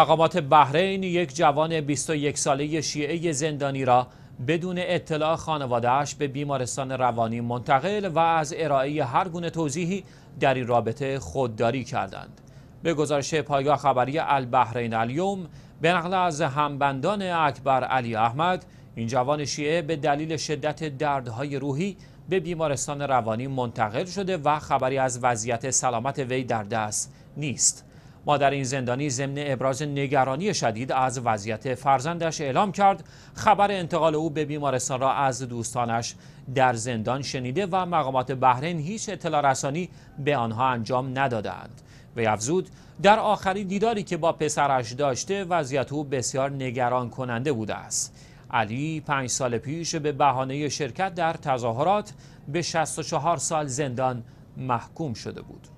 مقامات بحرین یک جوان 21 ساله شیعه زندانی را بدون اطلاع خانوادهش به بیمارستان روانی منتقل و از ارائه هر گونه توضیحی در این رابطه خودداری کردند. به گزارش پایگاه خبری البحرین الیوم به نقل از همبندان اکبر علی احمد این جوان شیعه به دلیل شدت دردهای روحی به بیمارستان روانی منتقل شده و خبری از وضعیت سلامت وی در دست نیست. مادر این زندانی ضمن ابراز نگرانی شدید از وضعیت فرزندش اعلام کرد خبر انتقال او به بیمارستان را از دوستانش در زندان شنیده و مقامات بحرین هیچ اطلاع رسانی به آنها انجام ندادند وی افزود در آخرین دیداری که با پسرش داشته وضعیت او بسیار نگران کننده بوده است علی پنج سال پیش به بهانه شرکت در تظاهرات به 64 سال زندان محکوم شده بود